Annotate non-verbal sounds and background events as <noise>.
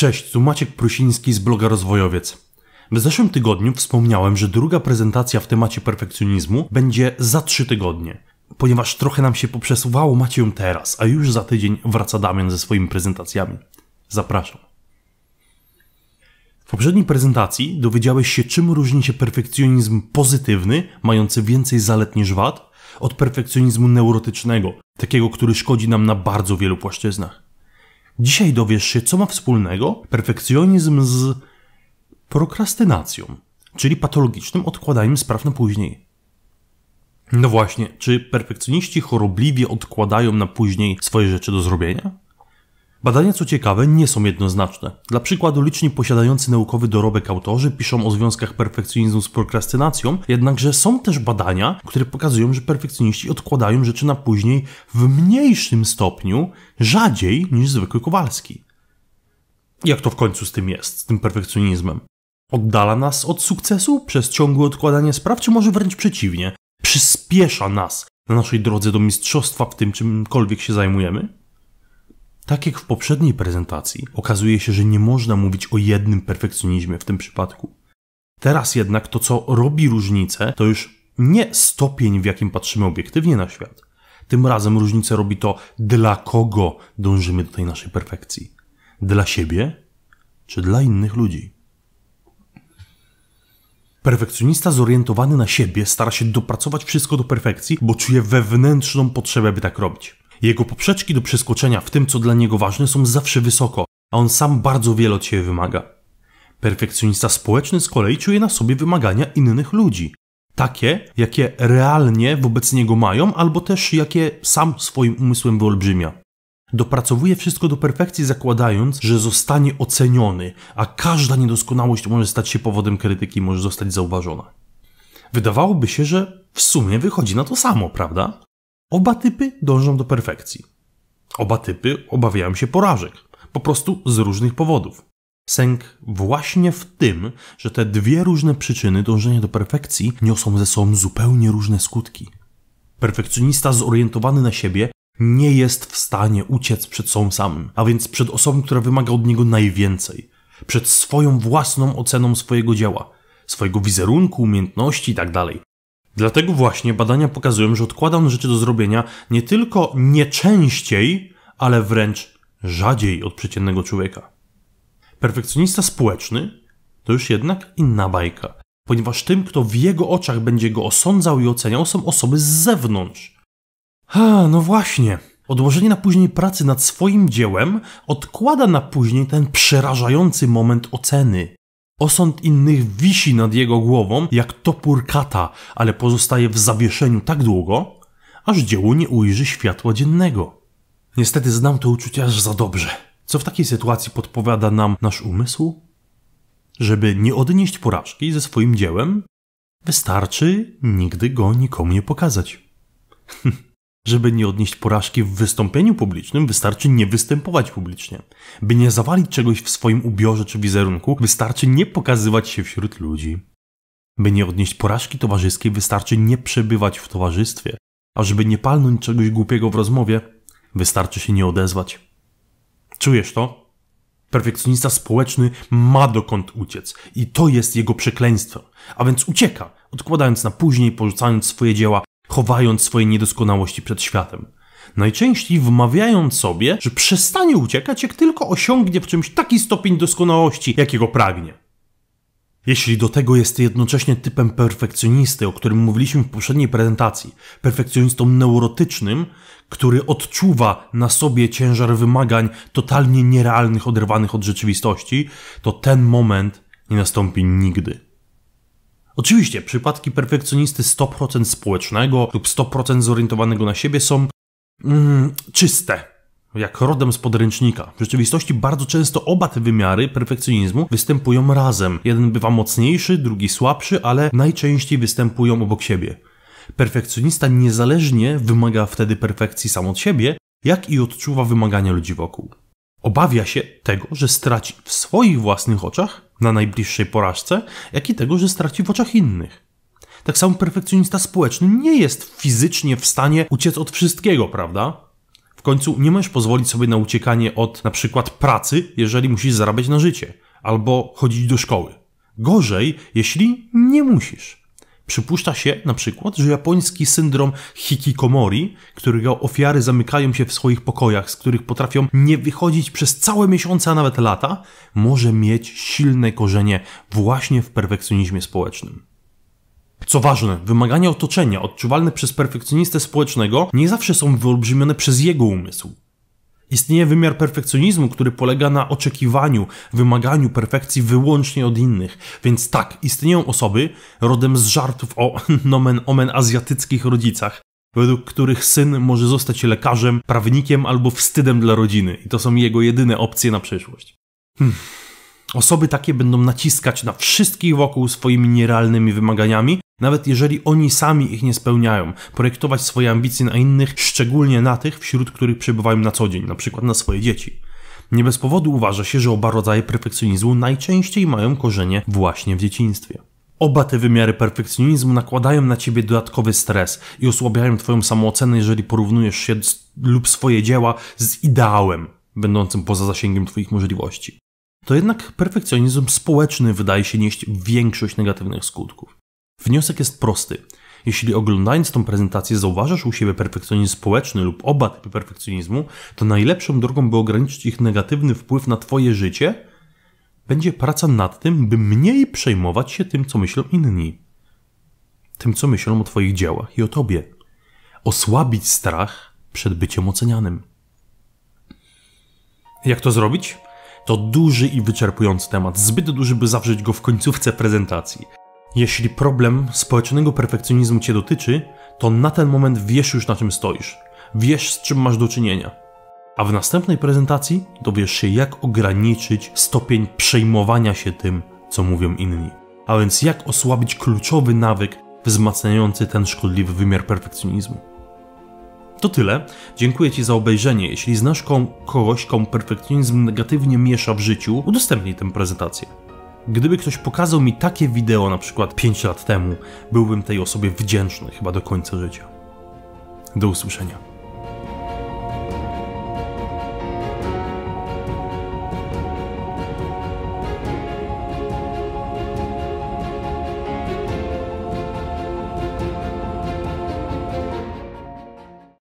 Cześć, tu Maciek Prusiński z bloga Rozwojowiec. W zeszłym tygodniu wspomniałem, że druga prezentacja w temacie perfekcjonizmu będzie za trzy tygodnie. Ponieważ trochę nam się poprzesuwało, macie ją teraz, a już za tydzień wraca Damian ze swoimi prezentacjami. Zapraszam. W poprzedniej prezentacji dowiedziałeś się, czym różni się perfekcjonizm pozytywny, mający więcej zalet niż wad, od perfekcjonizmu neurotycznego, takiego, który szkodzi nam na bardzo wielu płaszczyznach. Dzisiaj dowiesz się, co ma wspólnego perfekcjonizm z prokrastynacją, czyli patologicznym odkładaniem spraw na później. No właśnie, czy perfekcjoniści chorobliwie odkładają na później swoje rzeczy do zrobienia? Badania, co ciekawe, nie są jednoznaczne. Dla przykładu, liczni posiadający naukowy dorobek autorzy piszą o związkach perfekcjonizmu z prokrastynacją, jednakże są też badania, które pokazują, że perfekcjoniści odkładają rzeczy na później w mniejszym stopniu, rzadziej niż zwykły Kowalski. Jak to w końcu z tym jest, z tym perfekcjonizmem? Oddala nas od sukcesu przez ciągłe odkładanie spraw, czy może wręcz przeciwnie, przyspiesza nas na naszej drodze do mistrzostwa w tym, czymkolwiek się zajmujemy? Tak jak w poprzedniej prezentacji, okazuje się, że nie można mówić o jednym perfekcjonizmie w tym przypadku. Teraz jednak to, co robi różnicę, to już nie stopień, w jakim patrzymy obiektywnie na świat. Tym razem różnicę robi to, dla kogo dążymy do tej naszej perfekcji. Dla siebie czy dla innych ludzi. Perfekcjonista zorientowany na siebie stara się dopracować wszystko do perfekcji, bo czuje wewnętrzną potrzebę, by tak robić. Jego poprzeczki do przeskoczenia w tym, co dla niego ważne, są zawsze wysoko, a on sam bardzo wiele od siebie wymaga. Perfekcjonista społeczny z kolei czuje na sobie wymagania innych ludzi. Takie, jakie realnie wobec niego mają, albo też jakie sam swoim umysłem wyolbrzymia. Dopracowuje wszystko do perfekcji, zakładając, że zostanie oceniony, a każda niedoskonałość może stać się powodem krytyki, może zostać zauważona. Wydawałoby się, że w sumie wychodzi na to samo, prawda? Oba typy dążą do perfekcji. Oba typy obawiają się porażek, po prostu z różnych powodów. Sęk właśnie w tym, że te dwie różne przyczyny dążenia do perfekcji niosą ze sobą zupełnie różne skutki. Perfekcjonista zorientowany na siebie nie jest w stanie uciec przed sobą samym, a więc przed osobą, która wymaga od niego najwięcej, przed swoją własną oceną swojego dzieła, swojego wizerunku, umiejętności itd. Tak Dlatego właśnie badania pokazują, że odkłada on rzeczy do zrobienia nie tylko nie częściej, ale wręcz rzadziej od przeciętnego człowieka. Perfekcjonista społeczny to już jednak inna bajka, ponieważ tym, kto w jego oczach będzie go osądzał i oceniał, są osoby z zewnątrz. Ha, no właśnie. Odłożenie na później pracy nad swoim dziełem odkłada na później ten przerażający moment oceny. Osąd innych wisi nad jego głową jak topór kata, ale pozostaje w zawieszeniu tak długo, aż dzieło nie ujrzy światła dziennego. Niestety znam to uczucie aż za dobrze. Co w takiej sytuacji podpowiada nam nasz umysł? Żeby nie odnieść porażki ze swoim dziełem, wystarczy nigdy go nikomu nie pokazać. <laughs> Żeby nie odnieść porażki w wystąpieniu publicznym, wystarczy nie występować publicznie. By nie zawalić czegoś w swoim ubiorze czy wizerunku, wystarczy nie pokazywać się wśród ludzi. By nie odnieść porażki towarzyskiej, wystarczy nie przebywać w towarzystwie. A żeby nie palnąć czegoś głupiego w rozmowie, wystarczy się nie odezwać. Czujesz to? Perfekcjonista społeczny ma dokąd uciec i to jest jego przekleństwo. A więc ucieka, odkładając na później, porzucając swoje dzieła, chowając swoje niedoskonałości przed światem. Najczęściej wmawiając sobie, że przestanie uciekać, jak tylko osiągnie w czymś taki stopień doskonałości, jakiego pragnie. Jeśli do tego jest jednocześnie typem perfekcjonisty, o którym mówiliśmy w poprzedniej prezentacji, perfekcjonistą neurotycznym, który odczuwa na sobie ciężar wymagań totalnie nierealnych, oderwanych od rzeczywistości, to ten moment nie nastąpi nigdy. Oczywiście, przypadki perfekcjonisty 100% społecznego lub 100% zorientowanego na siebie są mm, czyste, jak rodem z podręcznika. W rzeczywistości bardzo często oba te wymiary perfekcjonizmu występują razem. Jeden bywa mocniejszy, drugi słabszy, ale najczęściej występują obok siebie. Perfekcjonista niezależnie wymaga wtedy perfekcji sam od siebie, jak i odczuwa wymagania ludzi wokół. Obawia się tego, że straci w swoich własnych oczach na najbliższej porażce, jak i tego, że straci w oczach innych. Tak samo perfekcjonista społeczny nie jest fizycznie w stanie uciec od wszystkiego, prawda? W końcu nie możesz pozwolić sobie na uciekanie od na przykład pracy, jeżeli musisz zarabiać na życie, albo chodzić do szkoły. Gorzej, jeśli nie musisz. Przypuszcza się na przykład, że japoński syndrom hikikomori, którego ofiary zamykają się w swoich pokojach, z których potrafią nie wychodzić przez całe miesiące, a nawet lata, może mieć silne korzenie właśnie w perfekcjonizmie społecznym. Co ważne, wymagania otoczenia odczuwalne przez perfekcjonistę społecznego nie zawsze są wyolbrzymione przez jego umysł. Istnieje wymiar perfekcjonizmu, który polega na oczekiwaniu, wymaganiu perfekcji wyłącznie od innych. Więc tak, istnieją osoby rodem z żartów o <laughs> nomen omen azjatyckich rodzicach, według których syn może zostać lekarzem, prawnikiem albo wstydem dla rodziny i to są jego jedyne opcje na przyszłość. Hmm. Osoby takie będą naciskać na wszystkich wokół swoimi nierealnymi wymaganiami, nawet jeżeli oni sami ich nie spełniają, projektować swoje ambicje na innych, szczególnie na tych, wśród których przebywają na co dzień, na przykład na swoje dzieci. Nie bez powodu uważa się, że oba rodzaje perfekcjonizmu najczęściej mają korzenie właśnie w dzieciństwie. Oba te wymiary perfekcjonizmu nakładają na ciebie dodatkowy stres i osłabiają twoją samoocenę, jeżeli porównujesz się z, lub swoje dzieła z ideałem, będącym poza zasięgiem twoich możliwości. To jednak perfekcjonizm społeczny wydaje się nieść większość negatywnych skutków. Wniosek jest prosty. Jeśli oglądając tą prezentację zauważysz u siebie perfekcjonizm społeczny lub oba typy perfekcjonizmu, to najlepszą drogą, by ograniczyć ich negatywny wpływ na Twoje życie, będzie praca nad tym, by mniej przejmować się tym, co myślą inni. Tym, co myślą o Twoich dziełach i o Tobie. Osłabić strach przed byciem ocenianym. Jak to zrobić? To duży i wyczerpujący temat, zbyt duży, by zawrzeć go w końcówce prezentacji. Jeśli problem społecznego perfekcjonizmu Cię dotyczy, to na ten moment wiesz już na czym stoisz. Wiesz z czym masz do czynienia. A w następnej prezentacji dowiesz się jak ograniczyć stopień przejmowania się tym, co mówią inni. A więc jak osłabić kluczowy nawyk wzmacniający ten szkodliwy wymiar perfekcjonizmu. To tyle. Dziękuję Ci za obejrzenie. Jeśli znasz kogoś, komu perfekcjonizm negatywnie miesza w życiu, udostępnij tę prezentację. Gdyby ktoś pokazał mi takie wideo na przykład 5 lat temu, byłbym tej osobie wdzięczny chyba do końca życia. Do usłyszenia.